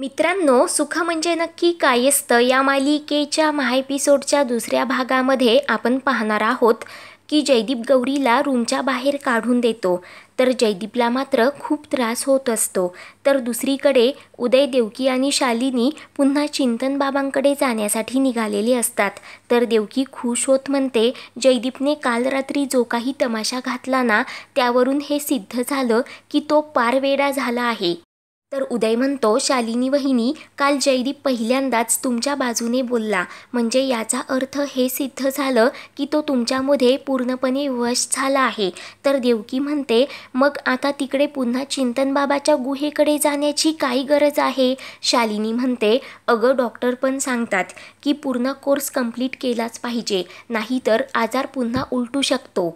मित्रांनो सुख म्हणजे नक्की काय असतं या मालिकेच्या महाएपिसोडच्या दुसऱ्या भागामध्ये आपण पाहणार आहोत की जयदीप गौरीला रूमच्या बाहेर काढून देतो तर जयदीपला मात्र खूप त्रास होत असतो तर दुसरीकडे उदय देवकी आणि शालिनी पुन्हा चिंतन बाबांकडे जाण्यासाठी निघालेले असतात तर देवकी खुश होत म्हणते जयदीपने काल रात्री जो काही तमाशा घातला ना त्यावरून हे सिद्ध झालं की तो पारवेडा झाला आहे तर उदय म्हणतो शालिनी वहिनी काल जयदीप पहिल्यांदाच तुमच्या बाजूने बोलला म्हणजे याचा अर्थ हे सिद्ध झालं की तो तुमच्यामध्ये पूर्णपणे वश झाला आहे तर देवकी म्हणते मग आता तिकडे पुन्हा चिंतनबाबाच्या गुहेकडे जाण्याची काय गरज आहे शालिनी म्हणते अगं डॉक्टर पण सांगतात की पूर्ण कोर्स कंप्लीट केलाच पाहिजे नाहीतर आजार पुन्हा उलटू शकतो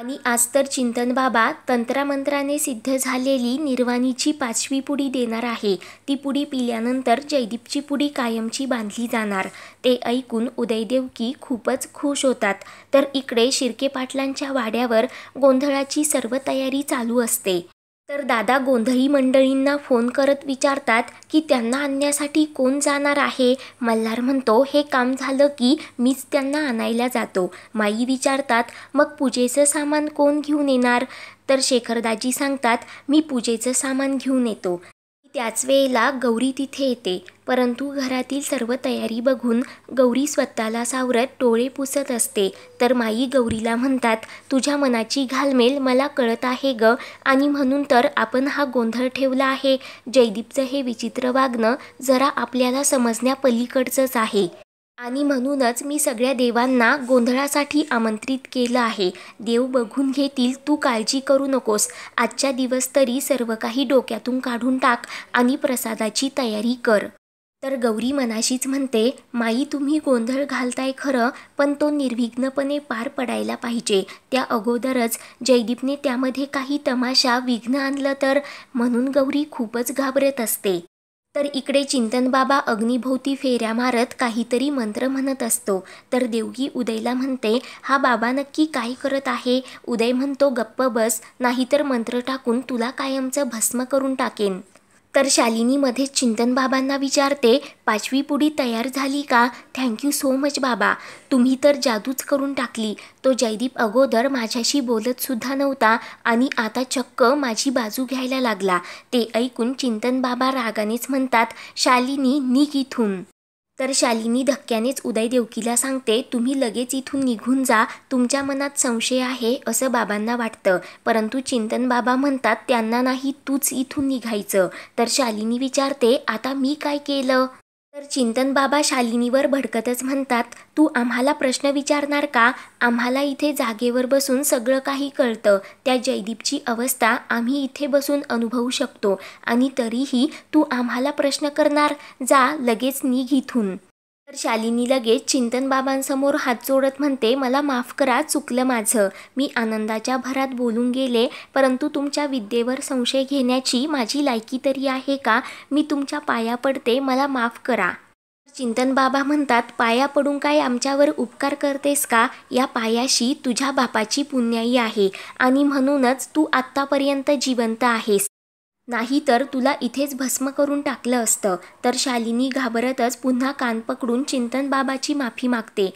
आणि आज तर चिंतन बाबा तंत्रामंत्राने सिद्ध झालेली निर्वाणीची पाचवी पुडी देणार आहे ती पुडी पिल्यानंतर जयदीपची पुडी कायमची बांधली जाणार ते ऐकून उदयदेवकी खूपच खुश होतात तर इकडे शिर्के पाटलांच्या वाड्यावर गोंधळाची सर्व तयारी चालू असते तर दादा गोंधळी मंडळींना फोन करत विचारतात की त्यांना आणण्यासाठी कोण जाणार आहे मल्हार म्हणतो हे काम झालं की मीच त्यांना आणायला जातो माई विचारतात मग पूजेचं सामान कोण घेऊन येणार तर शेखरदाजी सांगतात मी पूजेचं सामान घेऊन येतो त्याच वेळेला गौरी तिथे येते परंतु घरातील सर्व तयारी बघून गौरी स्वतःला सावरत टोळे पुसत असते तर माई गौरीला म्हणतात तुझ्या मनाची घालमेल मला कळत आहे ग आणि म्हणून तर आपण हा गोंधळ ठेवला आहे जयदीपचं हे विचित्र वागणं जरा आपल्याला समजण्यापलीकडचंच आहे आणि म्हणूनच मी सगळ्या देवांना गोंधळासाठी आमंत्रित केलं आहे देव बघून घेतील तू काळजी करू नकोस आजच्या दिवस तरी सर्व काही डोक्यातून काढून टाक आणि प्रसादाची तयारी कर तर गौरी मनाशीच म्हणते माई तुम्ही गोंधळ घालताय खरं पण तो निर्विघ्नपणे पार पडायला पाहिजे त्या अगोदरच जयदीपने त्यामध्ये काही तमाशा विघ्न आणलं तर म्हणून गौरी खूपच घाबरत असते तर इकडे चिंतन चिंतनबाबा अग्निभोवती फेऱ्या मारत काहीतरी मंत्र म्हणत असतो तर देवगी उदयला म्हणते हा बाबा नक्की काय करत आहे उदय म्हणतो गप्प बस नाहीतर मंत्र टाकून तुला कायमचं भस्म करून टाकेन तर शालिनीमध्ये चिंतन बाबांना विचारते पाचवी पुढी तयार झाली का थँक्यू सो मच बाबा तुम्ही तर जादूच करून टाकली तो जयदीप अगोदर माझ्याशी बोलतसुद्धा नव्हता आणि आता चक्क माझी बाजू घ्यायला लागला ते ऐकून चिंतन बाबा रागानेच म्हणतात शालिनी निघ इथून तर शालिनी धक्क्यानेच उदय देवकीला सांगते तुम्ही लगेच इथून निघून जा तुमच्या मनात संशय आहे असं बाबांना वाटतं परंतु चिंतन बाबा म्हणतात त्यांना नाही तूच इथून निघायचं तर शालिनी विचारते आता मी काय केलं तर चिंतन बाबा शालिनीवर भडकतच म्हणतात तू आम्हाला प्रश्न विचारणार का आम्हाला इथे जागेवर बसून सगळं काही कळतं त्या जयदीपची अवस्था आम्ही इथे बसून अनुभवू शकतो आणि तरीही तू आम्हाला प्रश्न करणार जा लगेच निघ इथून तर शालिनी लगेच चिंतन बाबांसमोर हात जोडत म्हणते मला माफ करा चुकलं माझं मी आनंदाच्या भरात बोलून गेले परंतु तुमच्या विद्येवर संशय घेण्याची माझी लायकी तरी आहे का मी तुमच्या पाया पडते मला माफ करा चिंतन बाबा म्हणतात पाया पडून काय आमच्यावर उपकार करतेस का या पायाशी तुझ्या बापाची पुण्याई आहे आणि म्हणूनच तू आत्तापर्यंत जिवंत आहेस नाही तर तुला इथेच भस्म करून टाकलं असतं तर शालिनी घाबरतच पुन्हा कान पकडून चिंतनबाबाची माफी मागते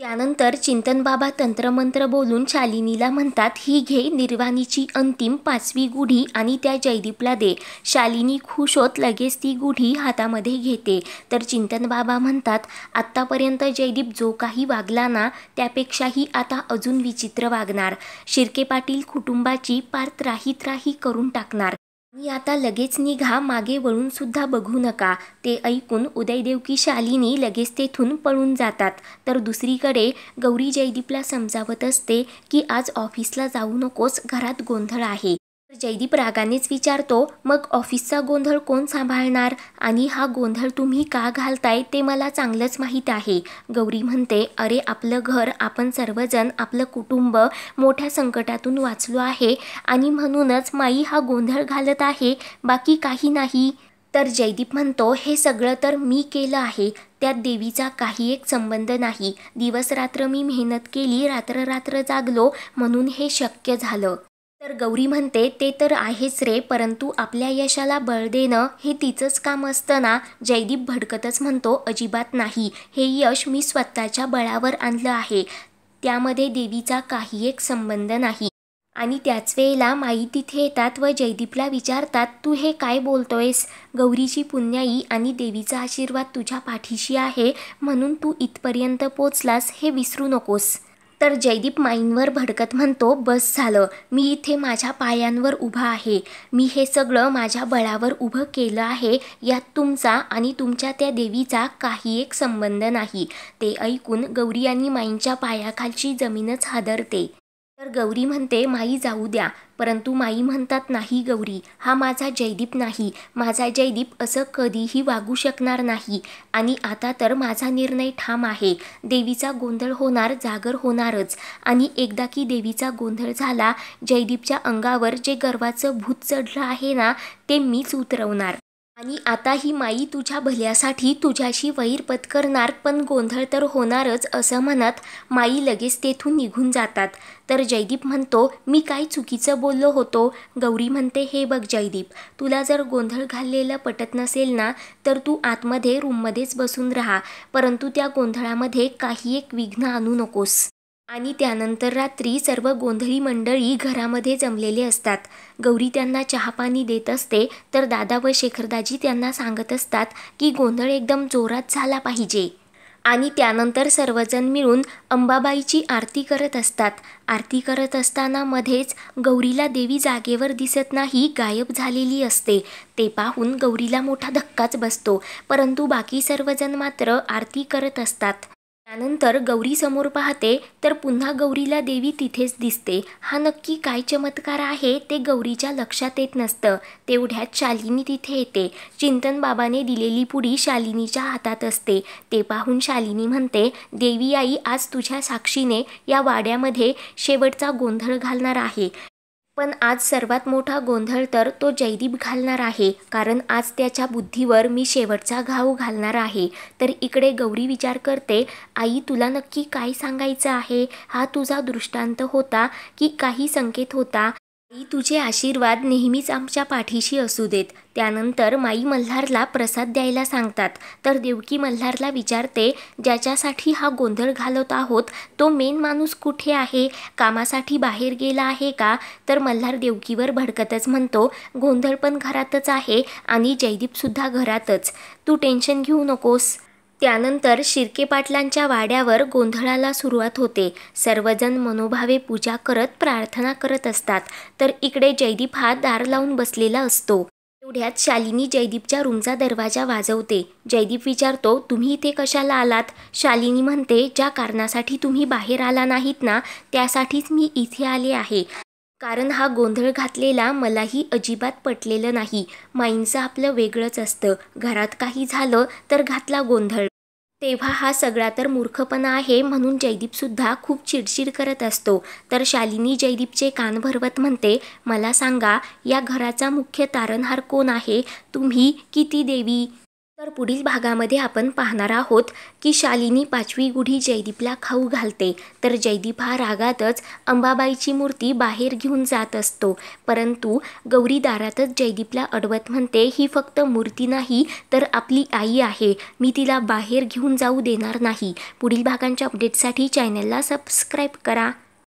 त्यानंतर चिंतनबाबा तंत्रमंत्र बोलून शालिनीला म्हणतात ही घे निर्वाणीची अंतिम पाचवी गुढी आणि त्या जयदीपला दे शालिनी खुश होत लगेच ती गुढी हातामध्ये घेते तर चिंतनबाबा म्हणतात आत्तापर्यंत जयदीप जो काही वागला ना त्यापेक्षाही आता अजून विचित्र वागणार शिर्के पाटील कुटुंबाची पार त्राही त्राही करून टाकणार मी आता लगेच निघा मागे वळून सुद्धा बघू नका ते ऐकून उदयदेवकी शालिनी लगेच तेथून पळून जातात तर दुसरीकडे गौरी जयदीपला समजावत असते की आज ऑफिसला जाऊ नकोस घरात गोंधळ आहे जयदीप रागानेच विचारतो मग ऑफिसचा गोंधळ कोण सांभाळणार आणि हा गोंधळ तुम्ही का घालताय ते मला चांगलंच माहीत आहे गौरी म्हणते अरे आपलं घर आपण सर्वजण आपलं कुटुंब मोठ्या संकटातून वाचलो आहे आणि म्हणूनच माई हा गोंधळ घालत आहे बाकी काही नाही तर जयदीप म्हणतो हे सगळं तर मी केलं आहे त्यात देवीचा काही एक संबंध नाही दिवस रात्र मी मेहनत केली रात्र रात्र जागलो म्हणून हे शक्य झालं तर गौरी म्हणते ते तर आहेच रे परंतु आपल्या यशाला बळ देणं हे तिचंच काम असताना जयदीप भडकतच म्हणतो अजिबात नाही हे यश मी स्वतःच्या बळावर आणलं आहे त्यामध्ये देवीचा काही एक संबंध नाही आणि त्याच वेळेला माई तिथे येतात व जयदीपला विचारतात तू हे काय बोलतोयस गौरीची पुण्याई आणि देवीचा आशीर्वाद तुझ्या पाठीशी आहे म्हणून तू इथपर्यंत पोचलास हे विसरू नकोस तर जयदीप माईंवर भडकत म्हणतो बस झालं मी इथे माझ्या पायांवर उभा आहे मी हे सगळं माझ्या बळावर उभं केलं आहे यात तुमचा आणि तुमच्या त्या देवीचा काही एक संबंध नाही ते ऐकून गौरी आणि माईंच्या पायाखालची जमीनच हादरते तर गौरी म्हणते माई जाऊ द्या परंतु माई म्हणतात नाही गौरी हा माझा जयदीप नाही माझा जयदीप असं कधीही वागू शकणार नाही आणि आता तर माझा निर्णय ठाम आहे देवीचा गोंधळ होणार जागर होणारच आणि एकदा की देवीचा गोंधळ झाला जयदीपच्या अंगावर जे गर्वाचं भूत चढलं आहे ना ते मीच उतरवणार आणि आता ही माई तुझ्या भल्यासाठी तुझ्याशी वैर पत्करणार पण गोंधळ तर होणारच असं म्हणत माई लगेच तेथून निघून जातात तर जयदीप म्हणतो मी काय चुकीचं बोललो होतो गौरी म्हणते हे बघ जयदीप तुला जर गोंधळ घाललेलं पटत नसेल ना तर तू आतमध्ये रूममध्येच बसून राहा परंतु त्या गोंधळामध्ये काही एक विघ्न आणू नकोस आणि त्यानंतर रात्री सर्व गोंधळी मंडळी घरामध्ये जमलेले असतात गौरी त्यांना चहापाणी देत असते तर दादा व शेखरदाजी त्यांना सांगत असतात की गोंधळ एकदम जोरात झाला पाहिजे आणि त्यानंतर सर्वजण मिळून अंबाबाईची आरती करत असतात आरती करत असताना मध्येच गौरीला देवी जागेवर दिसत नाही गायब झालेली असते ते पाहून गौरीला मोठा धक्काच बसतो परंतु बाकी सर्वजण मात्र आरती करत असतात त्यानंतर समोर पाहते तर पुन्हा गौरीला देवी तिथेच दिसते हा नक्की काय चमत्कार आहे ते गौरीच्या लक्षात येत नसतं तेवढ्यात शालिनी तिथे येते चिंतन बाबाने दिलेली पुडी शालिनीच्या हातात असते ते पाहून शालिनी म्हणते देवी आई आज तुझ्या साक्षीने या वाड्यामध्ये शेवटचा गोंधळ घालणार आहे पण आज सर्वात मोठा गोंधळ तर तो जयदीप घालणार आहे कारण आज त्याच्या बुद्धीवर मी शेवटचा घाव घालणार आहे तर इकडे गौरी विचार करते आई तुला नक्की काय सांगायचं आहे हा तुझा दृष्टांत होता की काही संकेत होता आई तुझे आशीर्वाद नेहमीच आमच्या पाठीशी असू देत त्यानंतर माई मल्हारला प्रसाद द्यायला सांगतात तर देवकी मल्हारला विचारते ज्याच्यासाठी हा गोंधळ घालत आहोत तो मेन माणूस कुठे आहे कामासाठी बाहेर गेला आहे का तर मल्हार देवकीवर भडकतच म्हणतो गोंधळ पण घरातच आहे आणि जयदीपसुद्धा घरातच तू टेन्शन घेऊ नकोस त्यानंतर शिर्के पाटलांच्या वाड्यावर गोंधळाला सुरुवात होते सर्वजण मनोभावे पूजा करत प्रार्थना करत असतात तर इकडे जयदीप हा दार लावून बसलेला असतो एवढ्यात शालिनी जयदीपच्या रूमचा दरवाजा वाजवते जयदीप विचारतो तुम्ही इथे कशाला आलात शालिनी म्हणते ज्या कारणासाठी तुम्ही बाहेर आला नाहीत ना त्यासाठीच मी इथे आले आहे कारण हा गोंधळ घातलेला मलाही अजिबात पटलेलं नाही माईंचं आपलं वेगळंच असतं घरात काही झालं तर घातला गोंधळ तेव्हा हा सगळा तर मूर्खपणा आहे म्हणून जयदीपसुद्धा खूप चिडचिड करत असतो तर शालिनी जयदीपचे कान भरवत म्हणते मला सांगा या घराचा मुख्य तारणहार कोण आहे तुम्ही किती देवी तर पुढील भागामध्ये आपण पाहणार आहोत की शालिनी पाचवी गुढी जयदीपला खाऊ घालते तर जयदीप हा रागातच अंबाबाईची मूर्ती बाहेर घेऊन जात असतो परंतु गौरी दारातच जयदीपला अडवत म्हणते ही फक्त मूर्ती नाही तर आपली आई आहे मी तिला बाहेर घेऊन जाऊ देणार नाही पुढील भागांच्या अपडेटसाठी चॅनलला सबस्क्राईब करा